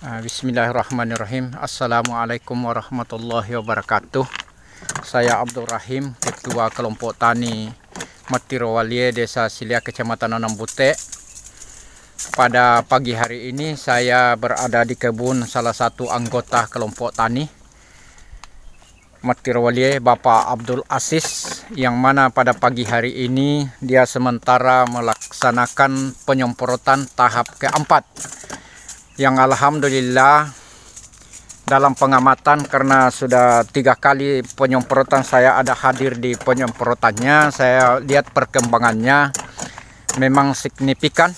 Ah, bismillahirrahmanirrahim Assalamualaikum warahmatullahi wabarakatuh Saya Abdul Rahim Ketua Kelompok Tani Matirowalie Desa Silia Kecamatan Anambute Pada pagi hari ini saya berada di kebun salah satu anggota kelompok tani Matirowalie Bapak Abdul Asis Yang mana pada pagi hari ini dia sementara melaksanakan penyemprotan tahap keempat yang alhamdulillah dalam pengamatan karena sudah tiga kali penyemprotan saya ada hadir di penyemprotannya saya lihat perkembangannya memang signifikan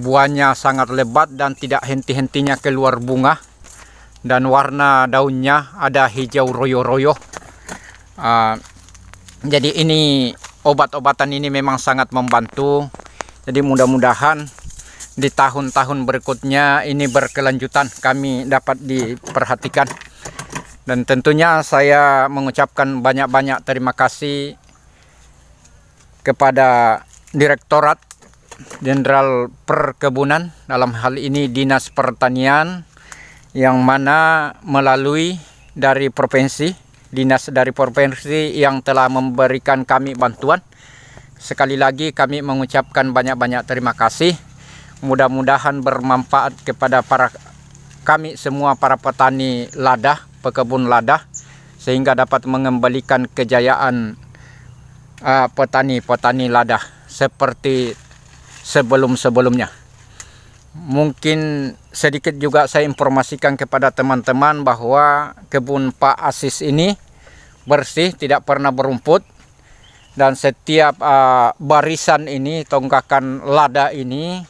buahnya sangat lebat dan tidak henti-hentinya keluar bunga dan warna daunnya ada hijau royo-royo uh, jadi ini obat-obatan ini memang sangat membantu jadi mudah-mudahan di tahun-tahun berikutnya ini berkelanjutan kami dapat diperhatikan dan tentunya saya mengucapkan banyak-banyak terima kasih kepada Direktorat Jenderal Perkebunan dalam hal ini Dinas Pertanian yang mana melalui dari provinsi dinas dari provinsi yang telah memberikan kami bantuan sekali lagi kami mengucapkan banyak-banyak terima kasih mudah-mudahan bermanfaat kepada para kami semua para petani lada, pekebun lada sehingga dapat mengembalikan kejayaan ah, petani-petani uh, lada seperti sebelum-sebelumnya. Mungkin sedikit juga saya informasikan kepada teman-teman bahwa kebun Pak Asis ini bersih, tidak pernah berumput dan setiap uh, barisan ini tongkakan lada ini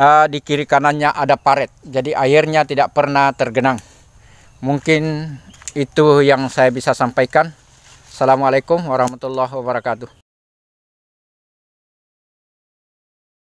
uh, di kiri kanannya ada paret jadi airnya tidak pernah tergenang mungkin itu yang saya bisa sampaikan Assalamualaikum warahmatullahi wabarakatuh